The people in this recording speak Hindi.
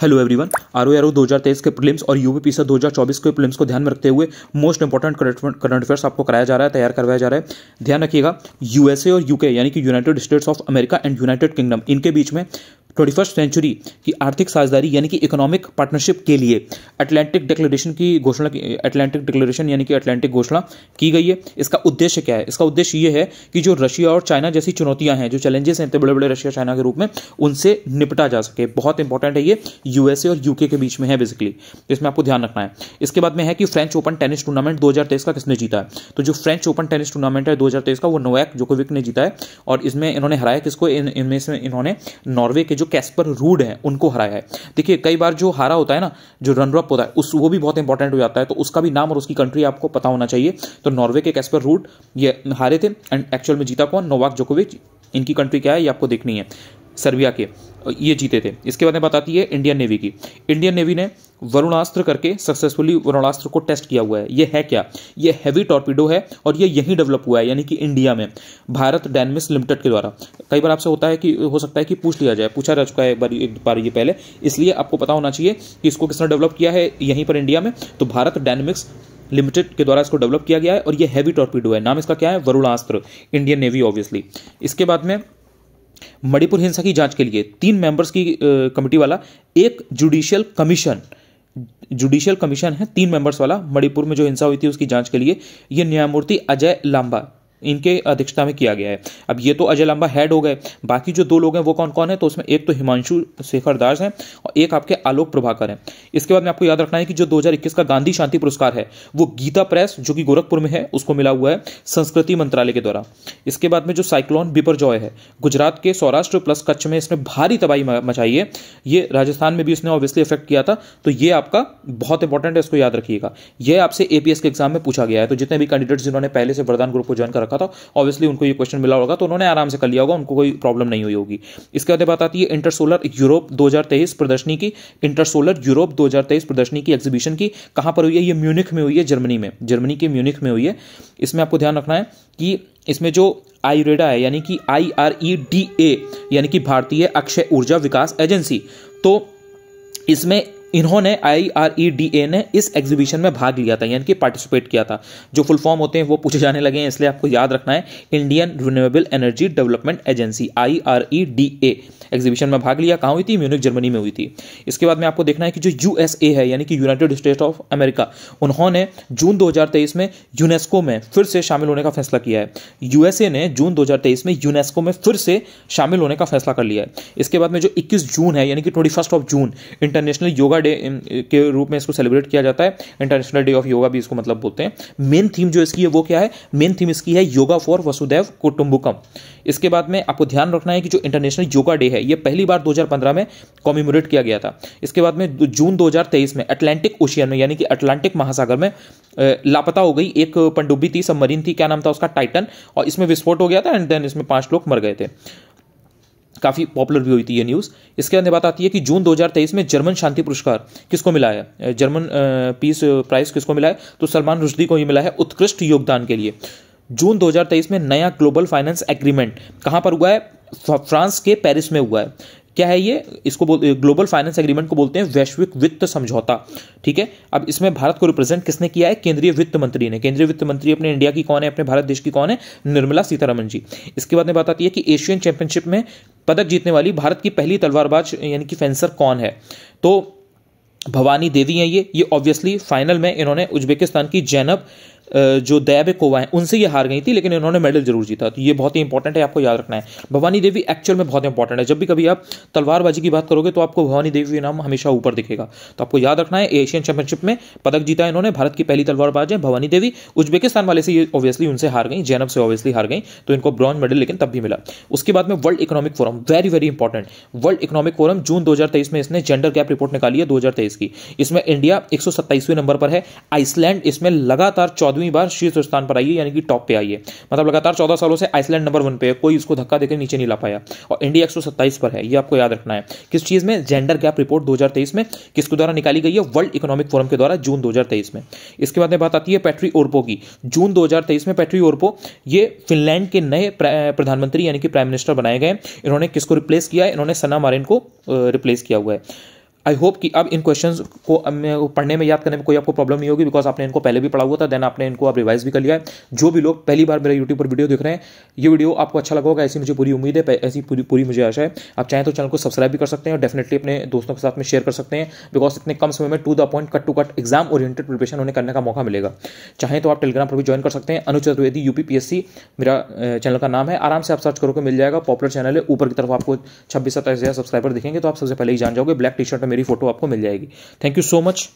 hello everyone R O R O दो के प्रीलिम्स और यूपी हजार चौबीस के प्रीलिम्स को ध्यान में रखते हुए मोस्ट इंपॉर्टेंट करंट अफेयर्स आपको कराया जा रहा है तैयार करवाया जा रहा है ध्यान रखिएगा यूएसए और यूके यानी कि United States of America and United Kingdom इनके बीच में ट्वेंटी फर्स्ट सेंचुरी की आर्थिक साझेदारी यानी कि इकोनॉमिक पार्टनरशिप के लिए अटलांटिक डिक्लेरेशन की घोषणा की अटलांटिक डिक्लेरेशन यानी कि अटलांटिक घोषणा की गई है इसका उद्देश्य क्या है इसका उद्देश्य ये है कि जो रशिया और चाइना जैसी चुनौतियां हैं जो चैलेंजेस हैं इतने बड़े बड़े रशिया चाइना के रूप में उनसे निपटा जा सके बहुत इंपॉर्टेंट है ये यूएसए और यूके के बीच में है बेसिकली तो इसमें आपको ध्यान रखना है इसके बाद में है कि फ्रेंच ओपन टेनिस टूर्नामेंट दो का किसने जीता है तो जो फ्रेंच ओपन टेनिस टूर्नामेंट है दो का वो नोवैक जोकोविक ने जीता है और इसमें इन्होंने हराया किसको इनमें से इन्होंने नॉर्वे के जो कैस्पर रूड है उनको हराया है देखिए कई बार जो हारा होता है ना जो रनरअप होता है उस वो भी बहुत इंपॉर्टेंट हो जाता है तो उसका भी नाम और उसकी कंट्री आपको पता होना चाहिए तो नॉर्वे के कैस्पर रूड ये हारे थे एंड एक्चुअल में जीता कौन नोवाक जोकोविच इनकी कंट्री क्या है ये आपको देखनी है सर्बिया के ये जीते थे इसके बाद में बताती है इंडियन नेवी की इंडियन नेवी ने वरुणास्त्र करके सक्सेसफुली वरुणास्त्र को टेस्ट किया हुआ है ये है क्या ये हैवी टॉर्पीडो है और ये यहीं डेवलप हुआ है यानी कि इंडिया में भारत डायनमिक्स लिमिटेड के द्वारा कई बार आपसे होता है कि हो सकता है कि पूछ लिया जाए पूछा जा चुका है एक बार एक बार ये पहले इसलिए आपको पता होना चाहिए कि इसको किसने डेवलप किया है यहीं पर इंडिया में तो भारत डायनमिक्स लिमिटेड के द्वारा इसको डेवलप किया गया है और ये हैवी टॉर्पीडो है नाम इसका क्या है वरुणास्त्र इंडियन नेवी ऑब्वियसली इसके बाद में मणिपुर हिंसा की जांच के लिए तीन मेंबर्स की कमेटी वाला एक जुडिशियल कमीशन जुडिशियल कमीशन है तीन मेंबर्स वाला मणिपुर में जो हिंसा हुई थी उसकी जांच के लिए ये न्यायमूर्ति अजय लांबा इनके अध्यक्षता में किया गया है अब ये तो अजय लंबा हेड हो गए बाकी जो दो लोग हैं वो कौन कौन है तो उसमें एक तो हिमांशु शेखर दास हैं और एक आपके आलोक प्रभाकर हैं इसके बाद में आपको याद रखना है कि जो 2021 का गांधी शांति पुरस्कार है वो गीता प्रेस जो कि गोरखपुर में है उसको मिला हुआ है संस्कृति मंत्रालय के द्वारा इसके बाद में जो साइक्लोन बिपर है गुजरात के सौराष्ट्र प्लस कच्छ में इसने भारी तबाही मचाई है ये राजस्थान में भी इसने ऑब्वियसली इफेक्ट किया था तो ये आपका बहुत इंपॉर्टेंट है इसको याद रखिएगा यह आपसे एपीएस के एग्जाम में पूछा गया है तो जितने भी कैंडिडेट्स जिन्होंने पहले से वरदान ग्रुप को ज्वाइन कर रखा रखा था ऑब्वियसली उनको ये क्वेश्चन मिला होगा तो उन्होंने आराम से कर लिया होगा उनको कोई प्रॉब्लम नहीं हुई होगी इसके बाद बात आती है इंटरसोलर यूरोप दो प्रदर्शनी की इंटरसोलर यूरोप दो प्रदर्शनी की एग्जीबिशन की कहाँ पर हुई है ये म्यूनिक में हुई है जर्मनी में जर्मनी के म्यूनिक में हुई है इसमें आपको ध्यान रखना है कि इसमें जो आईरेडा है यानी कि आई आर ई डी ए यानी कि भारतीय अक्षय ऊर्जा विकास एजेंसी तो इसमें इन्होंने आई आर ई डी ए ने इस एग्जीबिशन में भाग लिया था यानी कि पार्टिसिपेट किया था जो फुल फॉर्म होते हैं वो पूछे जाने लगे हैं इसलिए आपको याद रखना है Indian renewable energy development agency I R E D A exhibition में भाग लिया कहाँ हुई थी म्यूनिक जर्मनी में हुई थी इसके बाद में आपको देखना है कि जो यू है यानी कि यूनाइटेड स्टेट ऑफ अमेरिका उन्होंने जून दो में यूनेस्को में फिर से शामिल होने का फैसला किया है यूएसए ने जून दो में यूनेस्को में फिर से शामिल होने का फैसला कर लिया है इसके बाद में जो इक्कीस जून है यानी कि twenty of June international yoga yoga day के रूप में इसको सेलिब्रेट किया जाता है इंटरनेशनल डे ऑफ योगा भी इसको मतलब बोलते हैं मेन थीम जो इसकी है वो क्या है मेन थीम इसकी है योगा फॉर वसुदेव कुटुंबकम इसके बाद में आपको ध्यान रखना है कि जो इंटरनेशनल योगा डे है ये पहली बार 2015 में कॉम्यूमोरेट किया गया था इसके बाद में जून 2023 में अटलांटिक ओशियन में यानी कि अटलांटिक महासागर में लापता हो गई एक पनडुब्बी थी सबमरीन थी क्या नाम था उसका टाइटन और इसमें विस्फोट हो गया था एंड देन इसमें पांच लोग मर गए थे काफ़ी पॉपुलर भी हुई थी ये न्यूज़ इसके अंदर बात आती है कि जून 2023 में जर्मन शांति पुरस्कार किसको मिला है जर्मन पीस प्राइज किसको मिला है तो सलमान रुश्दी को ही मिला है उत्कृष्ट योगदान के लिए जून 2023 में नया ग्लोबल फाइनेंस एग्रीमेंट कहां पर हुआ है फ्रांस के पेरिस में हुआ है क्या है ये इसको बोल ग्लोबल फाइनेंस एग्रीमेंट को बोलते हैं वैश्विक वित्त समझौता ठीक है अब इसमें भारत को रिप्रेजेंट किसने किया है केंद्रीय वित्त मंत्री ने केंद्रीय वित्त मंत्री अपने इंडिया की कौन है अपने भारत देश की कौन है निर्मला सीतारमन जी इसके बाद में बात आती है कि एशियन चैंपियनशिप में पदक जीतने वाली भारत की पहली तलवारबाज यानी कि फेंसर कौन है तो भवानी देवी हैं ये ये ऑब्वियसली फाइनल में इन्होंने उज्बेकिस्तान की जैनब जो दयाबे कोवा हैं उनसे ये हार गई थी लेकिन इन्होंने मेडल जरूर जीता तो ये बहुत ही इंपॉर्टेंट है आपको याद रखना है भवानी देवी एक्चुअल में बहुत इंपॉर्टेंट है जब भी कभी आप तलवारबाजी की बात करोगे तो आपको भवानी देवी नाम हमेशा ऊपर दिखेगा तो आपको याद रखना है एशियन चैंपियनशिप में पदक जीता इन्होंने भारत की पहली तलवारबाज है भवानी देवी उज्बेकिस्तान वाले से ये ऑब्वियसली उनसे हार गई जैनब से ऑब्वियसली हार गई तो इनको ब्रॉन्ज मेडल लेकिन तब भी मिला उसके बाद में world economic forum very very important world economic forum जून दो में इसने जेंडर गैप रिपोर्ट निकाली है दो की इसमें इंडिया एक नंबर पर है आइसलैंड इसमें लगातार चौदह चौदहवीं बार शीर्ष स्थान पर आई है यानी कि टॉप पे आई है मतलब लगातार चौदह सालों से आइसलैंड नंबर वन पे है कोई इसको धक्का देकर नीचे नहीं ला पाया और इंडिया एक पर है ये आपको याद रखना है किस चीज़ में जेंडर गैप रिपोर्ट दो में किसके द्वारा निकाली गई है वर्ल्ड इकोनॉमिक फोरम के द्वारा जून दो में इसके बाद में बात आती है पैट्री ओरपो की जून दो में पैट्री ओरपो ये फिनलैंड के नए प्रधानमंत्री यानी कि प्राइम मिनिस्टर बनाए गए इन्होंने किसको रिप्लेस किया है इन्होंने सना मारिन को रिप्लेस किया हुआ है आई होप कि अब इन क्वेश्चन को पढ़ने में याद करने में कोई आपको प्रॉब्लम नहीं होगी बिकॉज आपने इनको पहले भी पढ़ा हुआ था देन आपने इनको अब रिवाइज भी कर लिया है जो भी लोग पहली बार मेरे यूट्यूब पर वीडियो देख रहे हैं ये वीडियो आपको अच्छा लगा होगा ऐसी मुझे पूरी उम्मीद है ऐसी पूरी पूरी मुझे आशा है आप चाहें तो चैनल को सब्सक्राइब भी कर सकते हैं और डेफिनेटली अपने दोस्तों के साथ में शेयर कर सकते हैं बिकॉज इतने कम समय में to the point cut to cut exam oriented preparation उन्हें करने का मौका मिलेगा चाहें तो आप टेलीग्राम पर भी ज्वाइन कर सकते हैं अनु चतुर्वेदी यूपीपीएससी मेरा चैनल का नाम है आराम से आप सर्च करोगे मिल जाएगा पॉपुलर चैनल है ऊपर की तरफ आपको छब्बीस सत्ताईस हज़ार सब्सक्राइबर दिखेंगे तो आप सबसे पहले ही जान जाओगे ब्लैक टी शर्ट में मेरी फोटो आपको मिल जाएगी थैंक यू सो मच